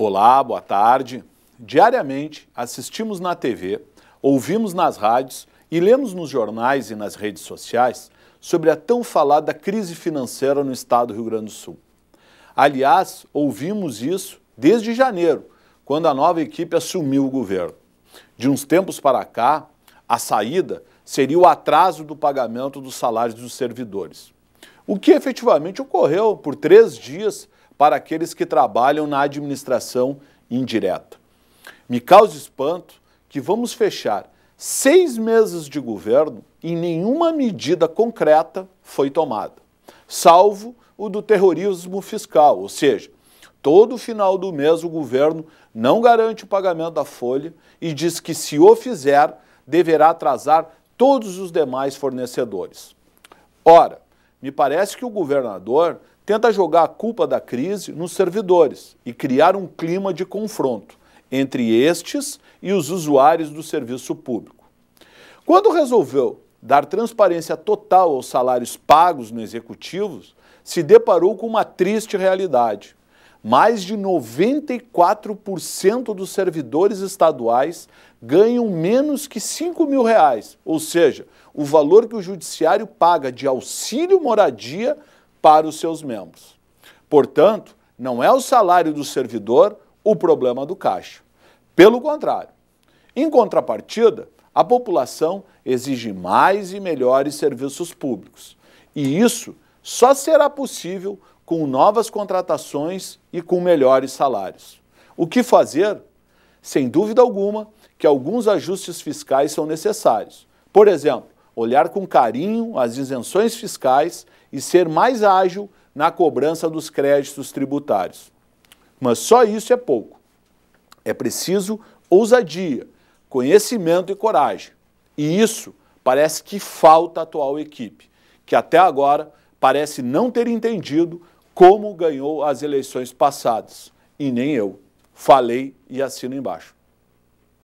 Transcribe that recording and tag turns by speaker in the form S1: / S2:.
S1: Olá, boa tarde. Diariamente assistimos na TV, ouvimos nas rádios e lemos nos jornais e nas redes sociais sobre a tão falada crise financeira no estado do Rio Grande do Sul. Aliás, ouvimos isso desde janeiro, quando a nova equipe assumiu o governo. De uns tempos para cá, a saída seria o atraso do pagamento dos salários dos servidores. O que efetivamente ocorreu por três dias para aqueles que trabalham na administração indireta. Me causa espanto que vamos fechar seis meses de governo e nenhuma medida concreta foi tomada, salvo o do terrorismo fiscal, ou seja, todo final do mês o governo não garante o pagamento da folha e diz que se o fizer, deverá atrasar todos os demais fornecedores. Ora, me parece que o governador tenta jogar a culpa da crise nos servidores e criar um clima de confronto entre estes e os usuários do serviço público. Quando resolveu dar transparência total aos salários pagos no executivo, se deparou com uma triste realidade mais de 94% dos servidores estaduais ganham menos que 5 mil reais, ou seja, o valor que o judiciário paga de auxílio moradia para os seus membros. Portanto, não é o salário do servidor o problema do caixa. Pelo contrário, em contrapartida, a população exige mais e melhores serviços públicos. E isso só será possível com novas contratações e com melhores salários. O que fazer? Sem dúvida alguma que alguns ajustes fiscais são necessários. Por exemplo, olhar com carinho as isenções fiscais e ser mais ágil na cobrança dos créditos tributários. Mas só isso é pouco. É preciso ousadia, conhecimento e coragem. E isso parece que falta à atual equipe, que até agora parece não ter entendido como ganhou as eleições passadas. E nem eu. Falei e assino embaixo.